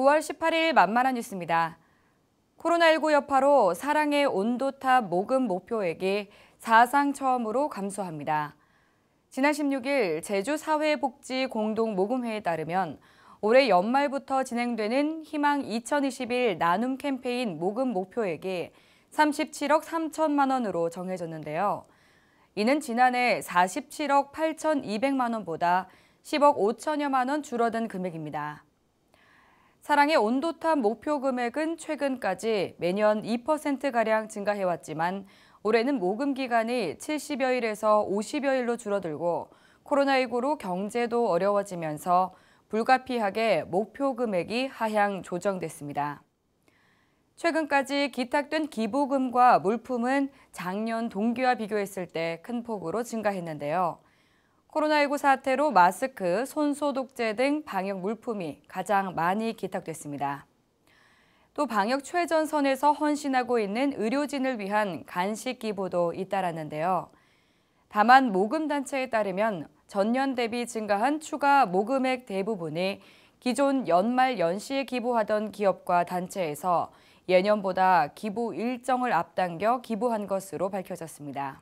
9월 18일 만만한 뉴스입니다. 코로나19 여파로 사랑의 온도탑 모금 목표액이 사상 처음으로 감소합니다. 지난 16일 제주 사회복지 공동 모금회에 따르면 올해 연말부터 진행되는 희망 2021 나눔 캠페인 모금 목표액이 37억 3천만 원으로 정해졌는데요. 이는 지난해 47억 8,200만 원보다 10억 5천여만 원 줄어든 금액입니다. 사랑의 온도탑 목표 금액은 최근까지 매년 2%가량 증가해왔지만 올해는 모금 기간이 70여일에서 50여일로 줄어들고 코로나19로 경제도 어려워지면서 불가피하게 목표 금액이 하향 조정됐습니다. 최근까지 기탁된 기부금과 물품은 작년 동기와 비교했을 때 큰 폭으로 증가했는데요. 코로나19 사태로 마스크, 손소독제 등 방역 물품이 가장 많이 기탁됐습니다. 또 방역 최전선에서 헌신하고 있는 의료진을 위한 간식 기부도 잇따랐는데요. 다만 모금단체에 따르면 전년 대비 증가한 추가 모금액 대부분이 기존 연말 연시에 기부하던 기업과 단체에서 예년보다 기부 일정을 앞당겨 기부한 것으로 밝혀졌습니다.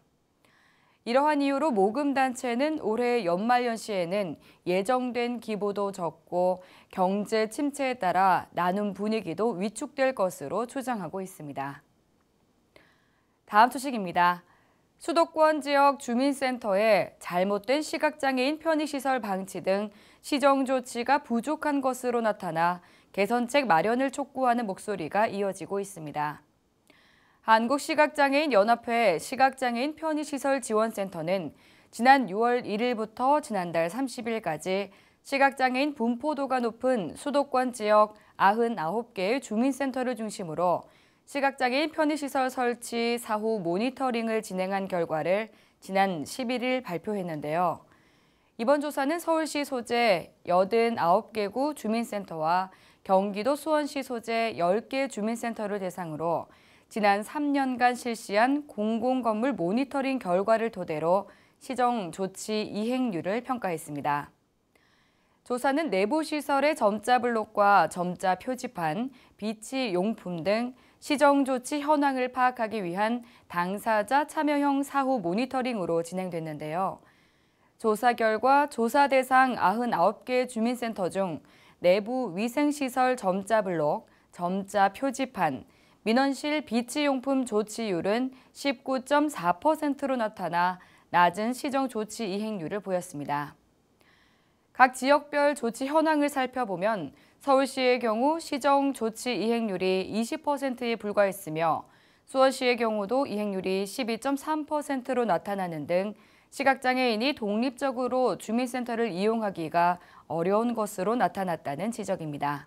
이러한 이유로 모금단체는 올해 연말연시에는 예정된 기보도 적고 경제 침체에 따라 나눔 분위기도 위축될 것으로 추정하고 있습니다. 다음 소식입니다. 수도권 지역 주민센터에 잘못된 시각장애인 편의시설 방치 등 시정 조치가 부족한 것으로 나타나 개선책 마련을 촉구하는 목소리가 이어지고 있습니다. 한국시각장애인 연합회 시각장애인 편의시설 지원센터는 지난 6월 1일부터 지난달 30일까지 시각장애인 분포도가 높은 수도권 지역 99개의 주민센터를 중심으로 시각장애인 편의시설 설치 사후 모니터링을 진행한 결과를 지난 11일 발표했는데요. 이번 조사는 서울시 소재 89개구 주민센터와 경기도 수원시 소재 10개 주민센터를 대상으로 지난 3년간 실시한 공공건물 모니터링 결과를 토대로 시정 조치 이행률을 평가했습니다. 조사는 내부시설의 점자 블록과 점자 표지판, 비치 용품 등 시정 조치 현황을 파악하기 위한 당사자 참여형 사후 모니터링으로 진행됐는데요. 조사 결과 조사 대상 99개 주민센터 중 내부 위생시설 점자 블록, 점자 표지판, 민원실 비치용품 조치율은 19.4%로 나타나 낮은 시정 조치 이행률을 보였습니다. 각 지역별 조치 현황을 살펴보면 서울시의 경우 시정 조치 이행률이 20%에 불과했으며 수원시의 경우도 이행률이 12.3%로 나타나는 등 시각장애인이 독립적으로 주민센터를 이용하기가 어려운 것으로 나타났다는 지적입니다.